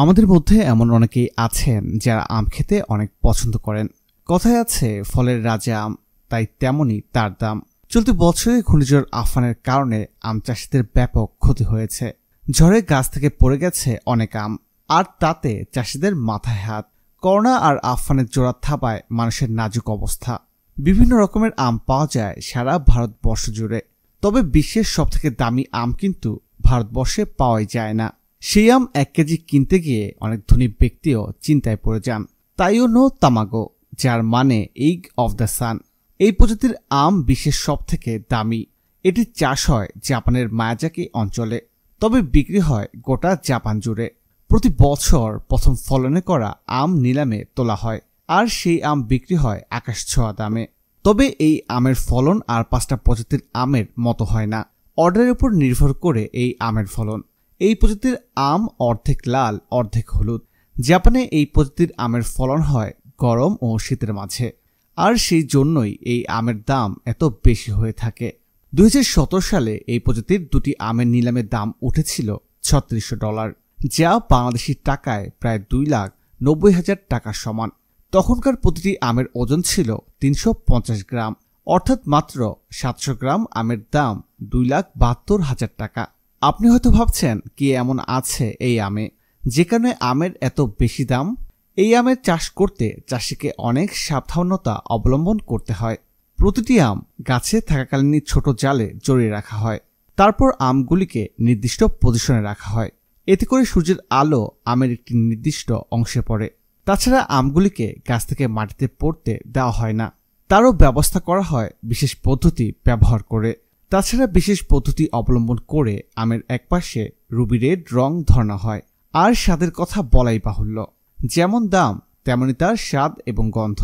আমাদের মধ্যে এমন অনেকেই আছেন যারা আম খেতে অনেক পছন্দ করেন কথায় আছে ফলের রাজা আম তাই তেমনই তার দাম চলতি বছরে ঘূর্ণিঝড় আফানের কারণে আম চাষিদের ব্যাপক ক্ষতি হয়েছে ঝড়ে গাছ থেকে পড়ে গেছে অনেক আম আর তাতে চাষিদের মাথায় হাত করোনা আর আফানের জোড়া থাপায় মানুষের নাজুক অবস্থা বিভিন্ন রকমের আম পাওয়া যায় সারা ভারতবর্ষ জুড়ে তবে বিশ্বের সবথেকে দামি আম কিন্তু ভারতবর্ষে পাওয়াই যায় না সেই আম এক কেজি কিনতে গিয়ে অনেক ধনী ব্যক্তিও চিন্তায় পড়ে যান তাইও নো তামাগো যার মানে এগ অফ দ্য সান এই প্রজাতির আম বিশ্বের সব থেকে দামি এটি চাষ হয় জাপানের মায়াজাকি অঞ্চলে তবে বিক্রি হয় গোটা জাপান জুড়ে প্রতি বছর প্রথম ফলনে করা আম নিলামে তোলা হয় আর সেই আম বিক্রি হয় আকাশ ছোঁয়া দামে তবে এই আমের ফলন আর পাঁচটা প্রজাতির আমের মতো হয় না অর্ডারের উপর নির্ভর করে এই আমের ফলন এই প্রজাতির আম অর্ধেক লাল অর্ধেক হলুদ জাপানে এই প্রজাতির আমের ফলন হয় গরম ও শীতের মাঝে আর সেই জন্যই এই আমের দাম এত বেশি হয়ে থাকে দুই সালে এই প্রজাতির দুটি আমের নিলামের দাম উঠেছিল ছত্রিশশো ডলার যা বাংলাদেশি টাকায় প্রায় দুই লাখ নব্বই হাজার টাকা সমান তখনকার প্রতিটি আমের ওজন ছিল তিনশো গ্রাম অর্থাৎ মাত্র সাতশো গ্রাম আমের দাম দুই লাখ বাহাত্তর হাজার টাকা আপনি হয়তো ভাবছেন কি এমন আছে এই আমে যে কারণে আমের এত বেশি দাম এই আমের চাষ করতে চাষিকে অনেক সাবধানতা অবলম্বন করতে হয় প্রতিটি আম গাছে থাকাকালীনই ছোট জালে জড়িয়ে রাখা হয় তারপর আমগুলিকে নির্দিষ্ট পজিশনে রাখা হয় এতে করে সূর্যের আলো আমের একটি নির্দিষ্ট অংশে পড়ে তাছাড়া আমগুলিকে গাছ থেকে মাটিতে পড়তে দেওয়া হয় না তারও ব্যবস্থা করা হয় বিশেষ পদ্ধতি ব্যবহার করে তাছাড়া বিশেষ পদ্ধতি অবলম্বন করে আমের একপাশে রুবি রেড রং ধরানো হয় আর স্বাদের কথা বলাই বাহুল্য যেমন দাম তেমনই তার স্বাদ এবং গন্ধ